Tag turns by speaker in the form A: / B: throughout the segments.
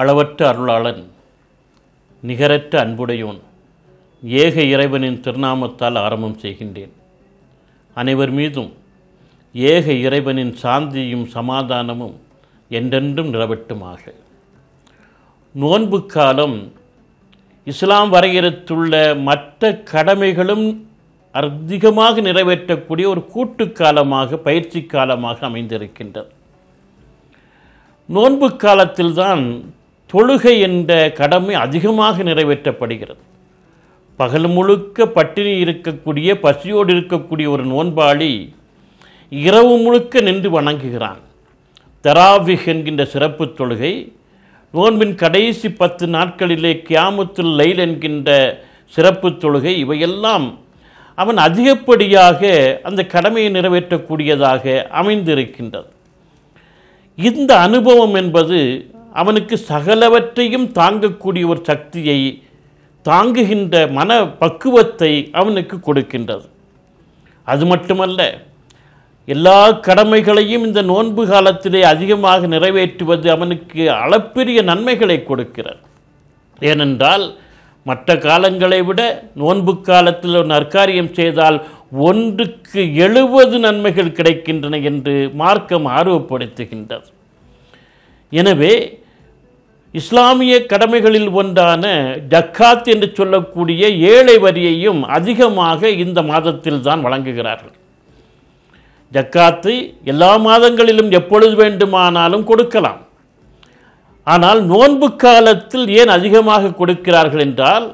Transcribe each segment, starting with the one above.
A: அளவற்ற அருளாளன் நிகரற்ற அன்புடையோன் ஏக இறைவனின் திருநாமத்தால் ஆரம்பம் செய்கின்றேன் அனைவர் மீதும் ஏக இறைவனின் சாந்தியும் சமாதானமும் என்றென்றும் நிறவட்டுமாக நோன்பு காலம் இஸ்லாம் வரையறுத்துள்ள மற்ற கடமைகளும் அதிகமாக நிறைவேற்றக்கூடிய ஒரு கூட்டு காலமாக பயிற்சி காலமாக அமைந்திருக்கின்றது நோன்பு காலத்தில்தான் தொழுகை என்ற கடமை அதிகமாக நிறைவேற்றப்படுகிறது பகல் முழுக்க பட்டினி இருக்கக்கூடிய பசியோடு இருக்கக்கூடிய ஒரு நோன்பாளி இரவு முழுக்க நின்று வணங்குகிறான் தெராவிக் என்கின்ற சிறப்பு தொழுகை நோன்பின் கடைசி பத்து நாட்களிலே கியாமத்துல் லைல் என்கின்ற சிறப்பு தொழுகை இவையெல்லாம் அவன் அதிகப்படியாக அந்த கடமையை நிறைவேற்றக்கூடியதாக அமைந்திருக்கின்றது இந்த அனுபவம் என்பது அவனுக்கு சகலவற்றையும் தாங்கக்கூடிய ஒரு சக்தியை தாங்குகின்ற மன பக்குவத்தை அவனுக்கு கொடுக்கின்றது அது மட்டுமல்ல எல்லா கடமைகளையும் இந்த நோன்பு காலத்திலே அதிகமாக நிறைவேற்றுவது அவனுக்கு அளப்பெரிய நன்மைகளை கொடுக்கிறது ஏனென்றால் மற்ற காலங்களை விட நோன்பு காலத்தில் ஒரு நற்காரியம் செய்தால் ஒன்றுக்கு எழுபது நன்மைகள் கிடைக்கின்றன என்று மார்க்கம் ஆர்வப்படுத்துகின்றது எனவே இஸ்லாமிய கடமைகளில் ஒன்றான ஜக்காத் என்று சொல்லக்கூடிய ஏழை வரியையும் அதிகமாக இந்த மாதத்தில் தான் வழங்குகிறார்கள் ஜக்காத்து எல்லா மாதங்களிலும் எப்பொழுது வேண்டுமானாலும் கொடுக்கலாம் ஆனால் நோன்பு காலத்தில் ஏன் அதிகமாக கொடுக்கிறார்கள் என்றால்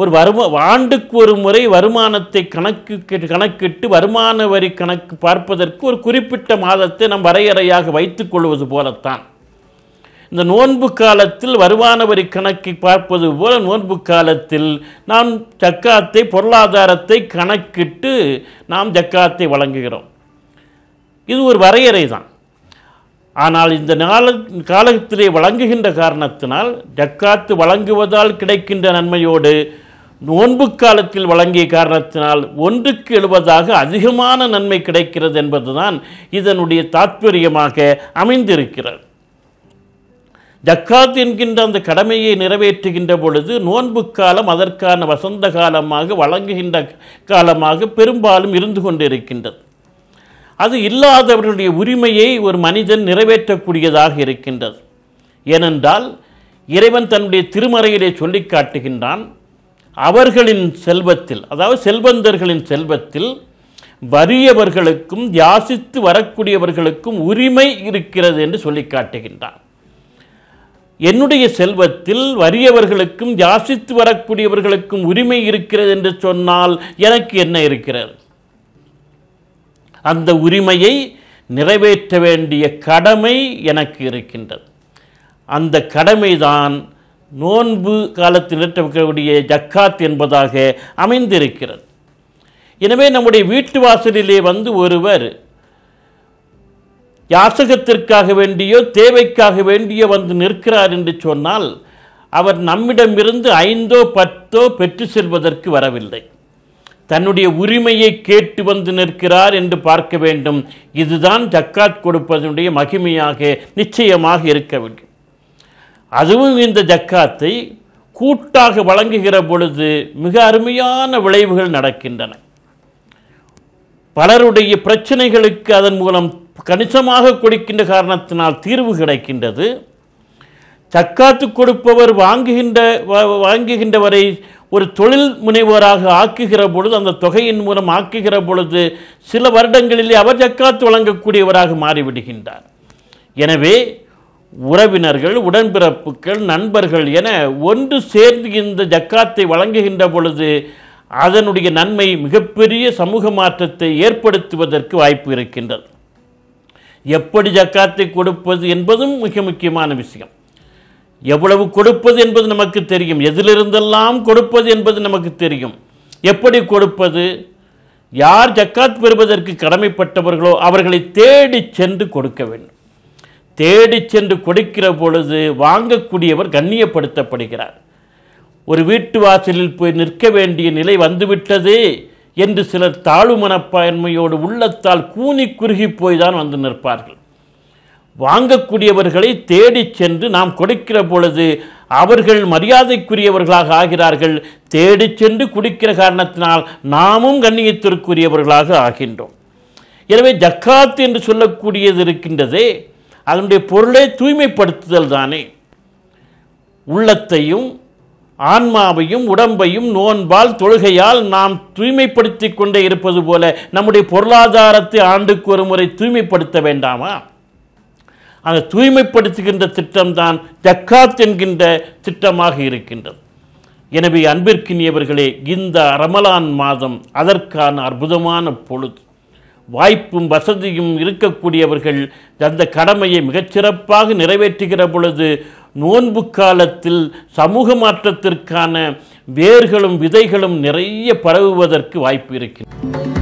A: ஒரு வருமா ஆண்டுக்கு ஒரு முறை வருமானத்தை கணக்கு கணக்கிட்டு வருமான வரி கணக்கு பார்ப்பதற்கு ஒரு குறிப்பிட்ட மாதத்தை நம் வரையறையாக வைத்துக்கொள்வது போலத்தான் இந்த நோன்பு காலத்தில் வருமான வரி கணக்கை பார்ப்பது போல நோன்பு காலத்தில் நாம் ஜக்காத்தை பொருளாதாரத்தை கணக்கிட்டு நாம் ஜக்காத்தை வழங்குகிறோம் இது ஒரு வரையறை தான் ஆனால் இந்த நால காலத்திலே வழங்குகின்ற காரணத்தினால் ஜக்காத்து வழங்குவதால் கிடைக்கின்ற நன்மையோடு நோன்பு காலத்தில் வழங்கிய காரணத்தினால் ஒன்றுக்கு எழுபதாக அதிகமான நன்மை கிடைக்கிறது என்பதுதான் இதனுடைய தாத்பரியமாக அமைந்திருக்கிறது ஜக்காத் என்கின்ற அந்த கடமையை நிறைவேற்றுகின்ற பொழுது நோன்பு காலம் அதற்கான வசந்த காலமாக வழங்குகின்ற காலமாக பெரும்பாலும் இருந்து கொண்டிருக்கின்றது அது இல்லாதவர்களுடைய உரிமையை ஒரு மனிதன் நிறைவேற்றக்கூடியதாக இருக்கின்றது ஏனென்றால் இறைவன் தன்னுடைய திருமறையிலே சொல்லி காட்டுகின்றான் அவர்களின் செல்வத்தில் அதாவது செல்வந்தர்களின் செல்வத்தில் வறியவர்களுக்கும் யாசித்து வரக்கூடியவர்களுக்கும் உரிமை இருக்கிறது என்று சொல்லி காட்டுகின்றான் என்னுடைய செல்வத்தில் வறியவர்களுக்கும் யாசித்து வரக்கூடியவர்களுக்கும் உரிமை இருக்கிறது என்று சொன்னால் எனக்கு என்ன இருக்கிறது அந்த உரிமையை நிறைவேற்ற வேண்டிய கடமை எனக்கு இருக்கின்றது அந்த கடமைதான் நோன்பு காலத்தில் நிறுத்தக்கூடிய ஜக்காத் என்பதாக அமைந்திருக்கிறது எனவே நம்முடைய வீட்டு வாசலிலே வந்து ஒருவர் யாசகத்திற்காக வேண்டியோ தேவைக்காக வேண்டியோ வந்து நிற்கிறார் என்று சொன்னால் அவர் நம்மிடமிருந்து ஐந்தோ பத்தோ பெற்று செல்வதற்கு வரவில்லை தன்னுடைய உரிமையை கேட்டு வந்து நிற்கிறார் என்று பார்க்க வேண்டும் இதுதான் ஜக்காத் கொடுப்பதனுடைய மகிமையாக நிச்சயமாக இருக்க வேண்டும் அதுவும் இந்த ஜக்காத்தை கூட்டாக வழங்குகிற பொழுது மிக அருமையான விளைவுகள் நடக்கின்றன பலருடைய பிரச்சனைகளுக்கு அதன் மூலம் கணிசமாக கொடுக்கின்ற காரணத்தினால் தீர்வு கிடைக்கின்றது சக்காத்து கொடுப்பவர் வாங்குகின்ற வாங்குகின்றவரை ஒரு தொழில் முனைவோராக ஆக்குகிற பொழுது அந்த தொகையின் மூலம் ஆக்குகிற பொழுது சில வருடங்களிலே அவர் ஜக்காத்து வழங்கக்கூடியவராக மாறிவிடுகின்றார் எனவே உறவினர்கள் உடன்பிறப்புகள் நண்பர்கள் என ஒன்று சேர்ந்து இந்த ஜக்காத்தை வழங்குகின்ற பொழுது அதனுடைய நன்மை மிகப்பெரிய சமூக மாற்றத்தை ஏற்படுத்துவதற்கு வாய்ப்பு இருக்கின்றது எப்படி ஜக்காத்தை கொடுப்பது என்பதும் மிக முக்கியமான விஷயம் எவ்வளவு கொடுப்பது என்பது நமக்கு தெரியும் எதிலிருந்தெல்லாம் கொடுப்பது என்பது நமக்கு தெரியும் எப்படி கொடுப்பது யார் ஜக்காத் பெறுவதற்கு கடமைப்பட்டவர்களோ அவர்களை தேடி சென்று கொடுக்க வேண்டும் தேடி சென்று கொடுக்கிற பொழுது வாங்கக்கூடியவர் கண்ணியப்படுத்தப்படுகிறார் ஒரு வீட்டு வாசலில் போய் நிற்க வேண்டிய நிலை வந்துவிட்டது என்று சிலர் தாழ்வு மனப்பான்மையோடு உள்ளத்தால் கூனி குறுகி போய்தான் வந்து நிற்பார்கள் வாங்கக்கூடியவர்களை தேடிச் சென்று நாம் கொடுக்கிற பொழுது அவர்கள் மரியாதைக்குரியவர்களாக ஆகிறார்கள் தேடிச் சென்று குடிக்கிற காரணத்தினால் நாமும் கண்ணியத்திற்குரியவர்களாக ஆகின்றோம் எனவே ஜக்காத் என்று சொல்லக்கூடியது இருக்கின்றதே அதனுடைய பொருளை தூய்மைப்படுத்துதல் தானே உள்ளத்தையும் ஆன்மாவையும் உடம்பையும் நோன்பால் தொழுகையால் நாம் தூய்மைப்படுத்தி கொண்டே இருப்பது போல நம்முடைய பொருளாதாரத்தை ஆண்டுக்கு ஒரு முறை தூய்மைப்படுத்த வேண்டாமா அந்த தூய்மைப்படுத்துகின்ற திட்டம்தான் ஜக்காத் என்கின்ற திட்டமாக இருக்கின்றது எனவே அன்பிற்கினியவர்களே இந்த ரமலான் மாதம் அதற்கான அற்புதமான பொழுது வாய்ப்பும் வசதியும் இருக்கக்கூடியவர்கள் அந்த கடமையை மிகச்சிறப்பாக நிறைவேற்றுகிற பொழுது நோன்பு காலத்தில் சமூக மாற்றத்திற்கான வேர்களும் விதைகளும் நிறைய பரவுவதற்கு வாய்ப்பு இருக்கிறது